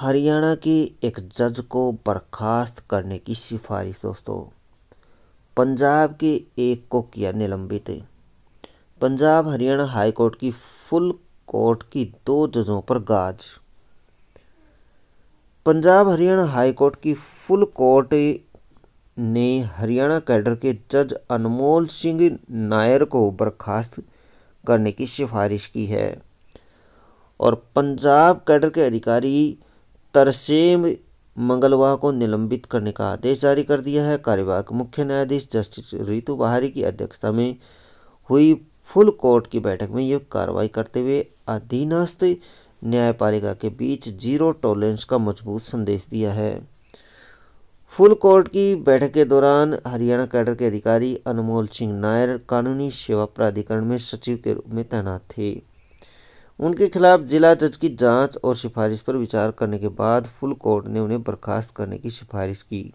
हरियाणा के एक जज को बर्खास्त करने की सिफारिश दोस्तों पंजाब के एक को किया निलंबित पंजाब हरियाणा हाई कोर्ट की फुल कोर्ट की दो जजों पर गाज पंजाब हरियाणा हाई कोर्ट की फुल कोर्ट ने हरियाणा कैडर के जज अनमोल सिंह नायर को बर्खास्त करने की सिफारिश की है और पंजाब कैडर के अधिकारी तरसेम मंगलवार को निलंबित करने का आदेश जारी कर दिया है कार्यवाहक मुख्य न्यायाधीश जस्टिस रितु बहारी की अध्यक्षता में हुई फुल कोर्ट की बैठक में यह कार्रवाई करते हुए अधीनस्थ न्यायपालिका के बीच जीरो टॉलरेंस का मजबूत संदेश दिया है फुल कोर्ट की बैठक के दौरान हरियाणा कैडर के अधिकारी अनमोल सिंह नायर कानूनी सेवा प्राधिकरण में सचिव के रूप में तैनात थे उनके खिलाफ जिला जज की जांच और सिफारिश पर विचार करने के बाद फुल कोर्ट ने उन्हें बर्खास्त करने की सिफारिश की